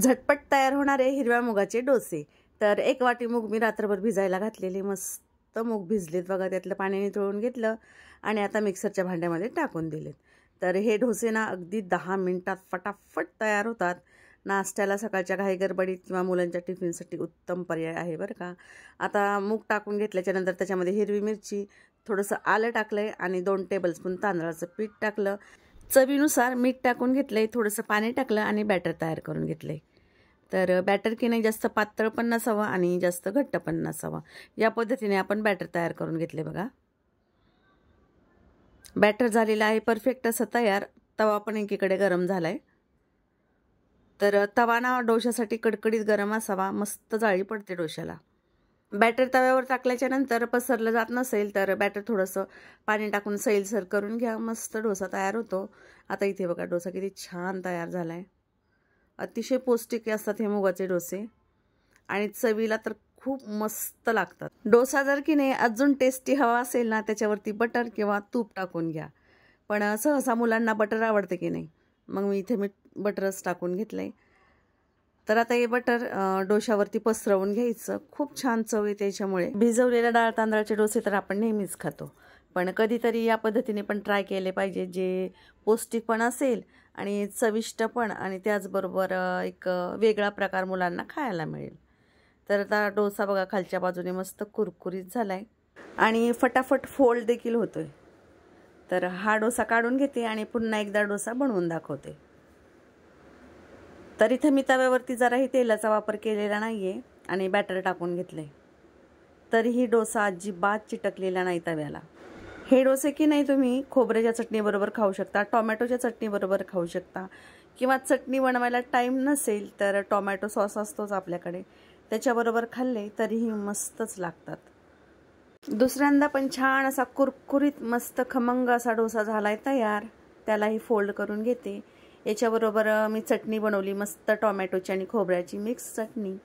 झटपट तयार होणारे हिरव्या मुगाचे डोसे तर एक वाटी मूग मी रात्रभर भिजायला घातलेले मस्त मूग भिजलेत बघा त्यातलं पाण्याने निथळून घेतलं आणि आता मिक्सरच्या भांड्यामध्ये टाकून दिलेत तर हे डोसे ना अगदी दहा मिनटात फटाफट तयार होतात नाश्त्याला सकाळच्या घाई गडबडीत किंवा मुलांच्या टिफिनसाठी उत्तम पर्याय आहे बरं का आता मूग टाकून नंतर त्याच्यामध्ये हिरवी मिरची थोडंसं आलं टाकलं आहे आणि दोन टेबलस्पून तांदळाचं पीठ टाकलं चवीनुसार मीठ टाकून घेतलं आहे थोडंसं पाणी टाकलं आणि बॅटर तयार करून घेतलं आहे तर बॅटर की नाही जास्त पातळ पण नसावं आणि जास्त घट्ट पण नसावं या पद्धतीने आपण बॅटर तयार करून घेतले बघा बॅटर झालेलं आहे परफेक्ट असं तयार तवा पण एकीकडे गरम झाला आहे तर तवा ना डोशासाठी कडकडीत गरम असावा मस्त जाळी पडते डोशाला बॅटर तव्यावर टाकल्याच्या नंतर पसरलं जात नसेल तर बॅटर थोडंसं पाणी टाकून सैलसर करून घ्या मस्त डोसा तयार होतो आता इथे बघा डोसा किती छान तयार झाला आहे अतिशय पौष्टिक असतात हे मुगाचे डोसे आणि चवीला तर खूप मस्त लागतात डोसा जर की नाही अजून टेस्टी हवा असेल ना त्याच्यावरती बटर किंवा तूप टाकून घ्या पण सहसा मुलांना बटर आवडतं की नाही मग मी इथे मी बटरच टाकून घेतलं आहे तर आता हे बटर डोशावरती पसरवून घ्यायचं खूप छान चव आहे त्याच्यामुळे भिजवलेल्या डाळ तांदळाचे डोसे तर आपण नेहमीच खातो पण कधीतरी या पद्धतीने पण ट्राय केले पाहिजे जे पौष्टिक पण असेल आणि चविष्ट पण आणि त्याचबरोबर एक वेगळा प्रकार मुलांना खायला मिळेल तर आता डोसा बघा खालच्या बाजूने मस्त कुरकुरीत झाला आहे आणि फटाफट फोल्ड देखील होतो तर हा डोसा काढून घेते आणि पुन्हा एकदा डोसा बनवून दाखवते तर इथं मी तव्यावरती जराही तेलाचा वापर केलेला नाही आहे आणि बॅटर टाकून घेतलं तरीही डोसा अजिबात चिटकलेला नाही तव्याला हे डोसे की नाही तुम्ही खोबऱ्याच्या चटणीबरोबर खाऊ शकता टोमॅटोच्या चटणीबरोबर खाऊ शकता किंवा चटणी बनवायला टाईम नसेल तर टोमॅटो सॉस असतोच आपल्याकडे त्याच्याबरोबर खाल्ले तरीही मस्तच लागतात दुसऱ्यांदा पण छान असा कुरकुरीत मस्त खमंग असा डोसा झाला तयार त्यालाही फोल्ड करून घेते याच्याबरोबर मी चटणी बनवली मस्त टॉमॅटोची आणि खोबऱ्याची मिक्स चटणी